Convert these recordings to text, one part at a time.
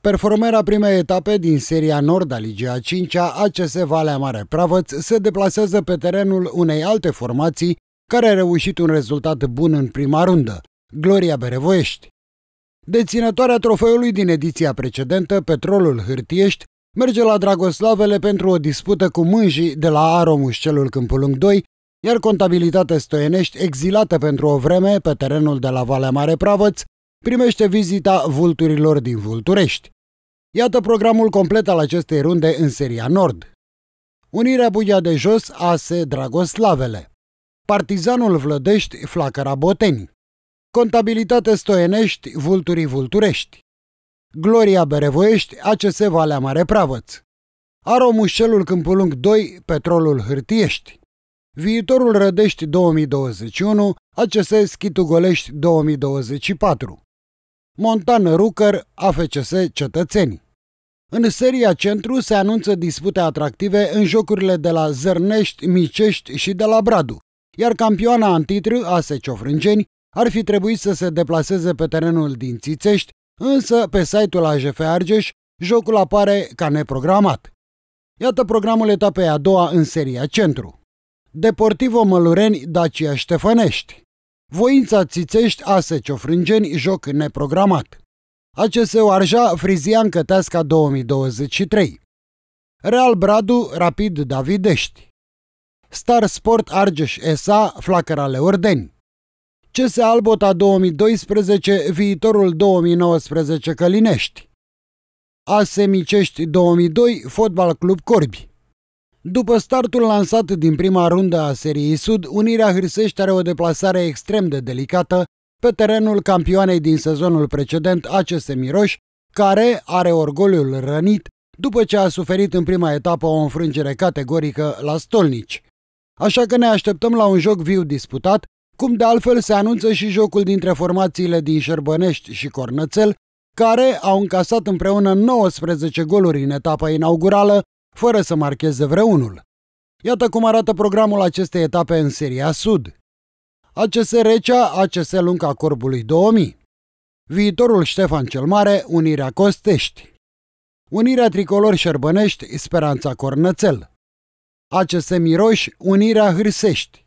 Performera primei etape din seria Nord a Ligii a 5-a, ACS Valea Mare Pravăț, se deplasează pe terenul unei alte formații care a reușit un rezultat bun în prima rundă, Gloria Berevoiești. Deținătoarea trofeului din ediția precedentă, Petrolul Hârtiești, merge la Dragoslavele pentru o dispută cu mânjii de la Aromușcelul Câmpulung 2, iar contabilitatea stoienești, exilată pentru o vreme pe terenul de la Valea Mare Pravăț, primește vizita vulturilor din Vulturești. Iată programul complet al acestei runde în seria Nord. Unirea Buia de Jos, ASE Dragoslavele. Partizanul Vlădești, Flacăra Boteni. Contabilitate Stoienești, Vulturii Vulturești. Gloria Berevoiești, ACS Valea Mare Pravăț. Aromușelul Câmpulung 2, Petrolul Hârtiești. Viitorul Rădești 2021, ACS Schitugolești Golești 2024. Montan Rucker, AFCS Cetățeni. În seria centru se anunță dispute atractive în jocurile de la Zărnești, Micești și de la Bradu, iar campioana în a ASE Ciofrângeni, ar fi trebuit să se deplaseze pe terenul din Țițești, însă pe site-ul AJF Argeș jocul apare ca neprogramat. Iată programul etapei a doua în seria centru. Deportivo Mălureni, Dacia Ștefănești. Voința Țițești, Aseci, Ofrângeni, joc neprogramat. ACSU Arja, Frizian Căteasca 2023. Real Bradu, Rapid Davidești. Star Sport Argeș SA, Flacăra Leordeni. CS Albota 2012, viitorul 2019 Călinești. AS Micești 2002, Fotbal Club Corbi. După startul lansat din prima rundă a Seriei Sud, Unirea Hârsești are o deplasare extrem de delicată pe terenul campioanei din sezonul precedent ACS Miroș, care are orgoliul rănit după ce a suferit în prima etapă o înfrângere categorică la Stolnici. Așa că ne așteptăm la un joc viu disputat, cum de altfel se anunță și jocul dintre formațiile din Șerbănești și Cornățel, care au încasat împreună 19 goluri în etapa inaugurală, fără să marcheze vreunul. Iată cum arată programul acestei etape în Seria Sud. ACS Recea, ACS Lunca Corbului 2000. Viitorul Ștefan cel Mare, Unirea Costești. Unirea Tricolor Șerbănești, Speranța Cornățel. ACS Miroș, Unirea Hârsești.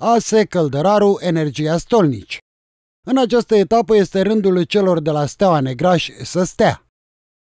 AS Căldăraru, Energia Stolnici. În această etapă este rândul celor de la Steaua Negraș să stea.